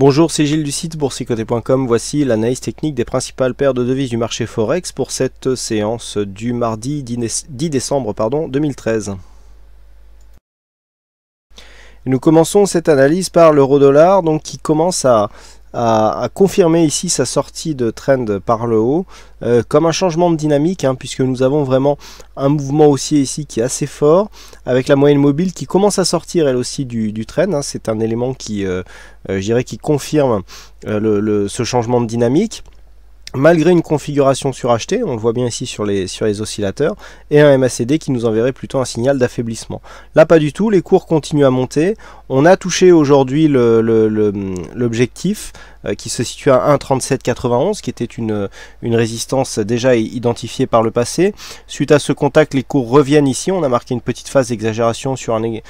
Bonjour, c'est Gilles du site boursicoté.com. Voici l'analyse technique des principales paires de devises du marché Forex pour cette séance du mardi 10 décembre 2013. nous commençons cette analyse par l'euro dollar donc qui commence à a, confirmé ici sa sortie de trend par le haut euh, comme un changement de dynamique hein, puisque nous avons vraiment un mouvement haussier ici qui est assez fort avec la moyenne mobile qui commence à sortir elle aussi du, trend. Hein. C'est un élément qui, euh, euh, je dirais, qui confirme ce changement de dynamique malgré une configuration surachetée, on le voit bien ici sur les, sur les oscillateurs, et un MACD qui nous enverrait plutôt un signal d'affaiblissement. Là pas du tout, les cours continuent à monter, on a touché aujourd'hui l'objectif euh, qui se situe à 1,3791, qui était une, résistance déjà identifiée par le passé. Suite à ce contact, les cours reviennent ici. On a marqué une petite phase d'exagération sur, une,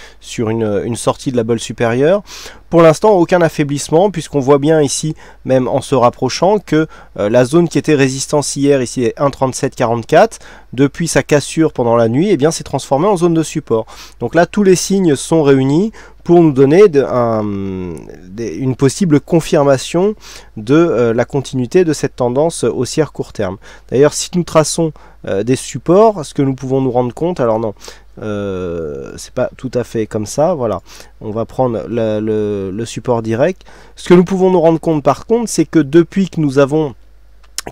sortie de la bolle supérieure. Pour l'instant, aucun affaiblissement, puisqu'on voit bien ici, même en se rapprochant, que euh, la zone qui était résistance hier, ici est 1,3744, depuis sa cassure pendant la nuit, eh bien s'est transformée en zone de support. Donc là, tous les signes sont réunis pour nous donner une possible confirmation de euh, la continuité de cette tendance haussière court terme. D'ailleurs, si nous traçons euh, des supports, ce que nous pouvons nous rendre compte, alors non, euh, c'est pas tout à fait comme ça, voilà, on va prendre le support direct. Ce que nous pouvons nous rendre compte par contre, c'est que depuis que nous avons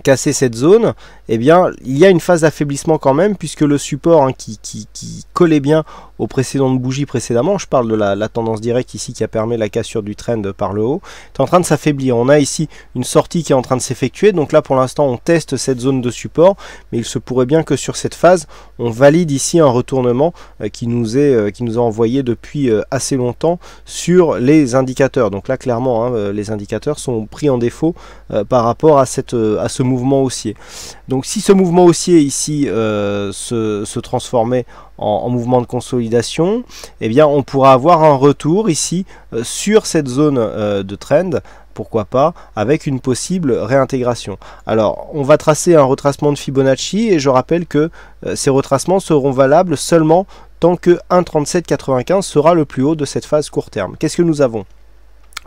casser cette zone, eh bien, il y a une phase d'affaiblissement quand même, puisque le support hein, qui, qui, qui, collait bien aux précédentes bougies précédemment, je parle de la, tendance directe ici qui a permis la cassure du trend par le haut, est en train de s'affaiblir. On a ici une sortie qui est en train de s'effectuer, donc là pour l'instant on teste cette zone de support, mais il se pourrait bien que sur cette phase, on valide ici un retournement euh, qui, nous est, euh, qui nous a envoyé depuis euh, assez longtemps sur les indicateurs. Donc là clairement, hein, les indicateurs sont pris en défaut par rapport à, cette, à ce mouvement haussier. Donc si ce mouvement haussier ici euh, se, transformait en, mouvement de consolidation, eh bien on pourra avoir un retour ici euh, sur cette zone euh, de trend pourquoi pas, avec une possible réintégration. Alors, on va tracer un retracement de Fibonacci et je rappelle que ces retracements seront valables seulement tant que 1,3795 sera le plus haut de cette phase court terme. Qu'est-ce que nous avons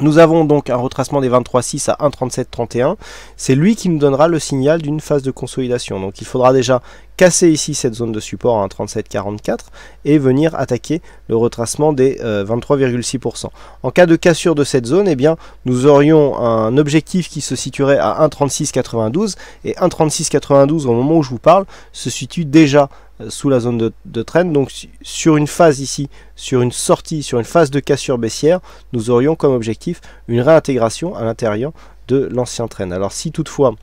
nous avons donc un retracement des 23,6 à 1,37,31. C'est lui qui nous donnera le signal d'une phase de consolidation. Donc il faudra déjà casser ici cette zone de support à 1,37,44 et venir attaquer le retracement des 23,6%. Euh, en cas de cassure de cette zone, eh bien, nous aurions un objectif qui se situerait à 1,36,92 et 1,36,92 au moment où je vous parle se situe déjà euh, sous la zone de, de Donc sur une phase ici, sur une sortie, sur une phase de cassure baissière, nous aurions comme objectif une réintégration à l'intérieur de l'ancien traîne. Alors si toutefois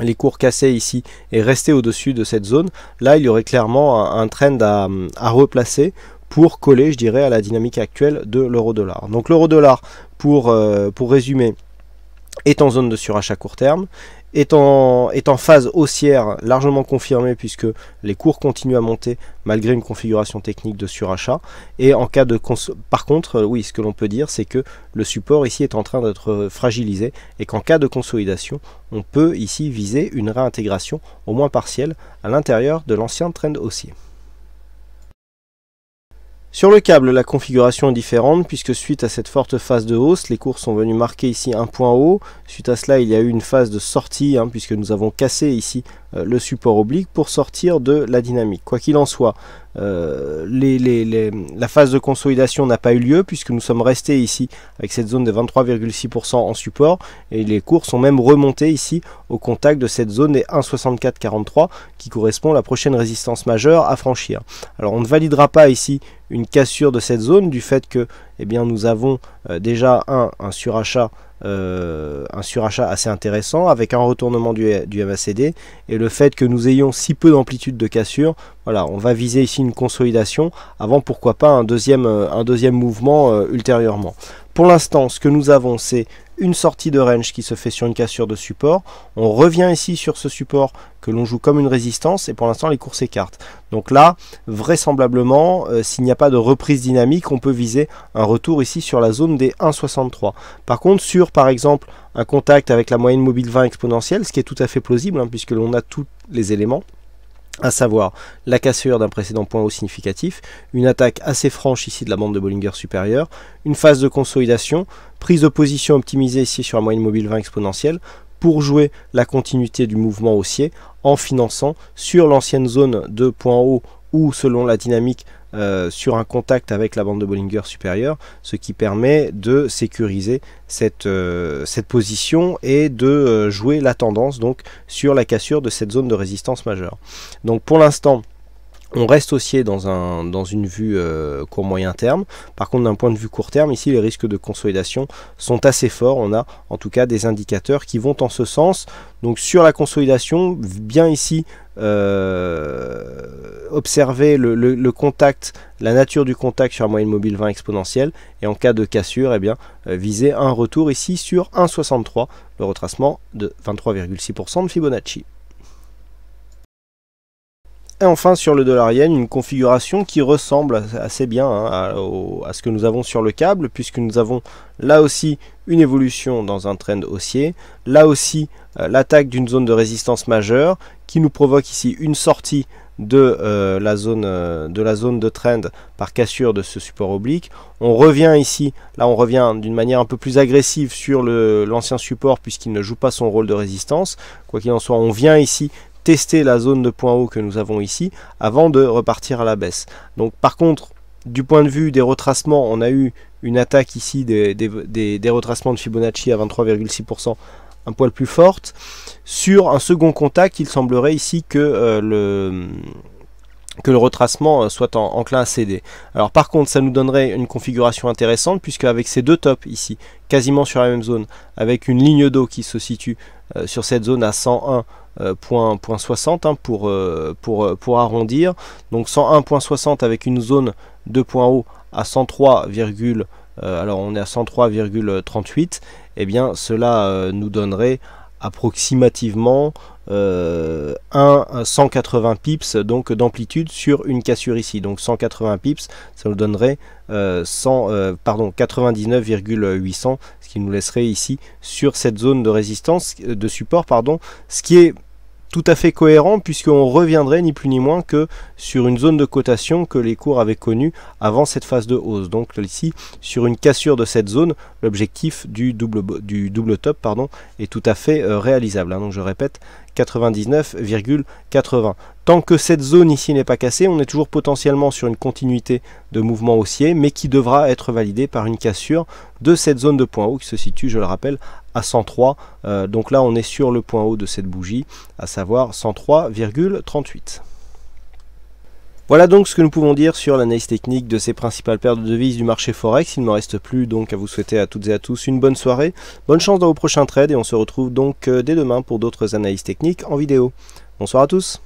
les cours cassés ici et restés au-dessus de cette zone, là il y aurait clairement un, trend à, replacer pour coller, je dirais, à la dynamique actuelle de l'euro-dollar. Donc l'euro-dollar, pour, euh, pour résumer, est en zone de surachat court terme est en, phase haussière largement confirmée puisque les cours continuent à monter malgré une configuration technique de surachat. Et en cas de par contre, oui, ce que l'on peut dire, c'est que le support ici est en train d'être fragilisé et qu'en cas de consolidation, on peut ici viser une réintégration au moins partielle à l'intérieur de l'ancien trend haussier. Sur le câble, la configuration est différente puisque suite à cette forte phase de hausse, les cours sont venus marquer ici un point haut. Suite à cela, il y a eu une phase de sortie hein, puisque nous avons cassé ici euh, le support oblique pour sortir de la dynamique. Quoi qu'il en soit, euh, la phase de consolidation n'a pas eu lieu puisque nous sommes restés ici avec cette zone de 23,6% en support et les cours sont même remontés ici au contact de cette zone des 1,6443 qui correspond à la prochaine résistance majeure à franchir. Alors on ne validera pas ici une cassure de cette zone du fait que eh bien, nous avons euh, déjà un, un surachat euh, un surachat assez intéressant avec un retournement du, MACD et le fait que nous ayons si peu d'amplitude de cassure. Voilà, on va viser ici une consolidation avant pourquoi pas un deuxième, euh, un deuxième mouvement euh, ultérieurement. Pour l'instant, ce que nous avons, c'est une sortie de range qui se fait sur une cassure de support. On revient ici sur ce support que l'on joue comme une résistance et pour l'instant les cours s'écartent. Donc là, vraisemblablement, euh, s'il n'y a pas de reprise dynamique, on peut viser un retour ici sur la zone des 1,63. Par contre, sur par exemple un contact avec la moyenne mobile 20 exponentielle, ce qui est tout à fait plausible hein, puisque l'on a tous les éléments, à savoir la cassure d'un précédent point haut significatif, une attaque assez franche ici de la bande de Bollinger supérieure, une phase de consolidation, prise de position optimisée ici sur la moyenne mobile 20 exponentielle, pour jouer la continuité du mouvement haussier en finançant sur l'ancienne zone de point haut ou selon la dynamique euh, sur un contact avec la bande de Bollinger supérieure, ce qui permet de sécuriser cette, euh, cette position et de euh, jouer la tendance donc sur la cassure de cette zone de résistance majeure. Donc pour l'instant, on reste haussier dans, un, dans une vue court moyen terme. Par contre, d'un point de vue court terme, ici, les risques de consolidation sont assez forts. On a en tout cas des indicateurs qui vont en ce sens. Donc sur la consolidation, bien ici, euh, observer le, contact, la nature du contact sur la moyenne mobile 20 exponentielle et en cas de cassure, et eh bien, euh, viser un retour ici sur 1,63, le retracement de 23,6% de Fibonacci. Et enfin sur le dollar yen, une configuration qui ressemble assez bien hein, à, ce que nous avons sur le câble, puisque nous avons là aussi une évolution dans un trend haussier. Là aussi, euh, l'attaque d'une zone de résistance majeure qui nous provoque ici une sortie de, euh, la zone, euh, de la zone de trend par cassure de ce support oblique. On revient ici, là on revient d'une manière un peu plus agressive sur l'ancien support puisqu'il ne joue pas son rôle de résistance. Quoi qu'il en soit, on vient ici tester la zone de point haut que nous avons ici avant de repartir à la baisse. Donc par contre, du point de vue des retracements, on a eu une attaque ici des, retracements de Fibonacci à 23,6%, un poil plus forte. Sur un second contact, il semblerait ici que euh, le que le retracement euh, soit en, enclin à céder. Alors par contre, ça nous donnerait une configuration intéressante puisque avec ces deux tops ici, quasiment sur la même zone, avec une ligne d'eau qui se situe euh, sur cette zone à 101,60 hein, pour, pour, pour arrondir. Donc 101.60 avec une zone deux points à 103, euh, alors on est à 103,38, et eh bien cela euh, nous donnerait approximativement 1 euh, 180 pips donc d'amplitude sur une cassure ici. Donc 180 pips, ça nous donnerait 100, pardon 99,800, ce qui nous laisserait ici sur cette zone de résistance de support, pardon, ce qui est tout à fait cohérent puisqu'on reviendrait ni plus ni moins que sur une zone de cotation que les cours avaient connue avant cette phase de hausse. Donc ici, sur une cassure de cette zone, l'objectif du double, du double top pardon, est tout à fait euh, réalisable. Hein. Donc je répète, 99,80. Tant que cette zone ici n'est pas cassée, on est toujours potentiellement sur une continuité de mouvement haussier, mais qui devra être validée par une cassure de cette zone de point haut qui se situe, je le rappelle, à 103. Euh, donc là, on est sur le point haut de cette bougie, à savoir 103,38. Voilà donc ce que nous pouvons dire sur l'analyse technique de ces principales paires de devises du marché Forex. Il ne me reste plus donc à vous souhaiter à toutes et à tous une bonne soirée, bonne chance dans vos prochains trades et on se retrouve donc euh, dès demain pour d'autres analyses techniques en vidéo. Bonsoir à tous